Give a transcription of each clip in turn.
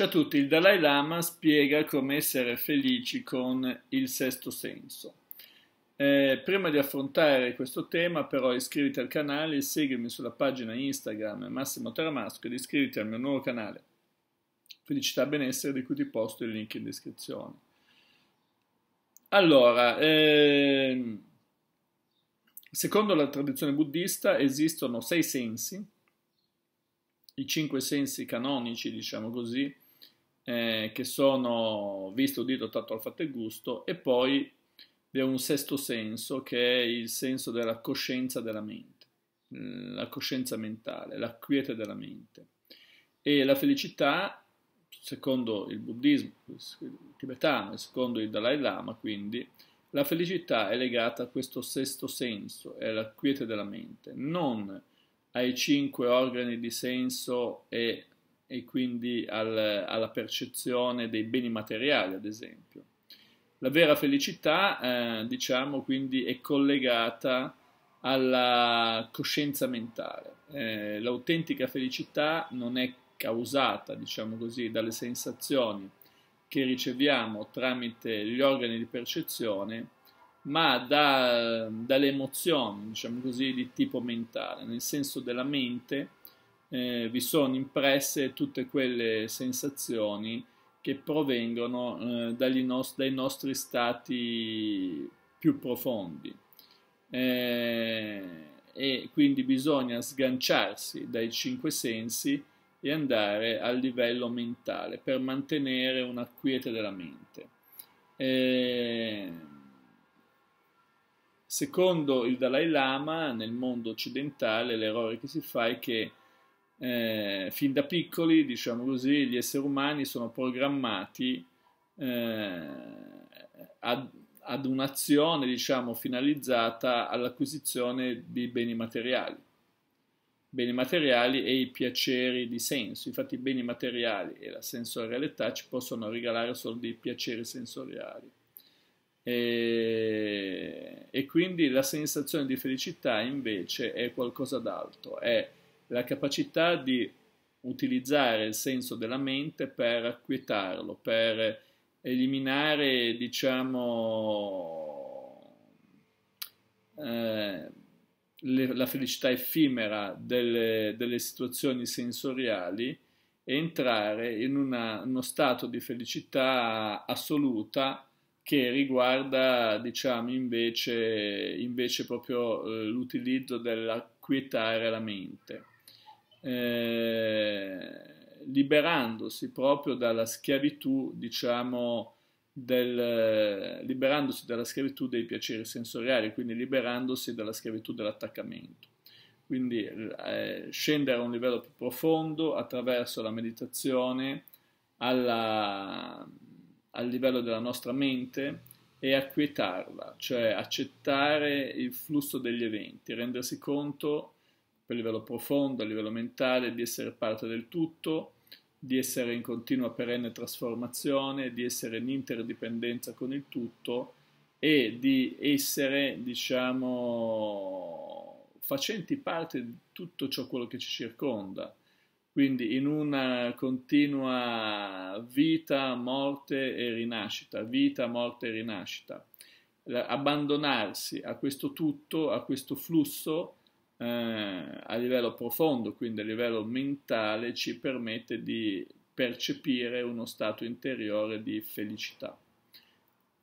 Ciao a tutti, il Dalai Lama spiega come essere felici con il sesto senso. Eh, prima di affrontare questo tema però iscriviti al canale, seguimi sulla pagina Instagram Massimo Taramasco ed iscriviti al mio nuovo canale Felicità e Benessere di cui ti posto il link in descrizione. Allora, eh, secondo la tradizione buddista esistono sei sensi, i cinque sensi canonici diciamo così, eh, che sono visto, udito, tatto, olfatto e gusto, e poi vi è un sesto senso che è il senso della coscienza della mente, mm, la coscienza mentale, la quiete della mente. E la felicità, secondo il buddismo il tibetano e secondo il Dalai Lama, quindi, la felicità è legata a questo sesto senso, è la quiete della mente, non ai cinque organi di senso e e quindi al, alla percezione dei beni materiali, ad esempio. La vera felicità, eh, diciamo, quindi è collegata alla coscienza mentale. Eh, l'autentica felicità non è causata, diciamo così, dalle sensazioni che riceviamo tramite gli organi di percezione, ma da, dalle emozioni, diciamo così, di tipo mentale, nel senso della mente eh, vi sono impresse tutte quelle sensazioni che provengono eh, dai, nost dai nostri stati più profondi. Eh, e quindi bisogna sganciarsi dai cinque sensi e andare al livello mentale per mantenere una quiete della mente. Eh, secondo il Dalai Lama, nel mondo occidentale l'errore che si fa è che eh, fin da piccoli, diciamo così, gli esseri umani sono programmati eh, ad, ad un'azione, diciamo, finalizzata all'acquisizione di beni materiali. Beni materiali e i piaceri di senso. Infatti i beni materiali e la sensorialità ci possono regalare solo dei piaceri sensoriali. E, e quindi la sensazione di felicità invece è qualcosa d'altro, è la capacità di utilizzare il senso della mente per acquietarlo, per eliminare, diciamo, eh, le, la felicità effimera delle, delle, situazioni sensoriali e entrare in una, uno stato di felicità assoluta che riguarda, diciamo, invece, invece proprio eh, l'utilizzo dell'acquietare la mente. Eh, liberandosi proprio dalla schiavitù, diciamo, del, eh, liberandosi dalla schiavitù dei piaceri sensoriali, quindi liberandosi dalla schiavitù dell'attaccamento. Quindi eh, scendere a un livello più profondo attraverso la meditazione alla, al livello della nostra mente e acquietarla, cioè accettare il flusso degli eventi, rendersi conto a livello profondo, a livello mentale, di essere parte del tutto, di essere in continua perenne trasformazione, di essere in interdipendenza con il tutto e di essere, diciamo, facenti parte di tutto ciò quello che ci circonda. Quindi in una continua vita, morte e rinascita, vita, morte e rinascita. Abbandonarsi a questo tutto, a questo flusso, eh, a livello profondo, quindi a livello mentale, ci permette di percepire uno stato interiore di felicità.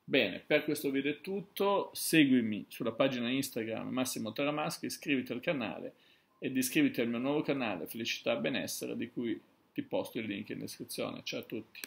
Bene, per questo video è tutto, seguimi sulla pagina Instagram Massimo Taramaschi, iscriviti al canale ed iscriviti al mio nuovo canale Felicità e Benessere di cui ti posto il link in descrizione. Ciao a tutti!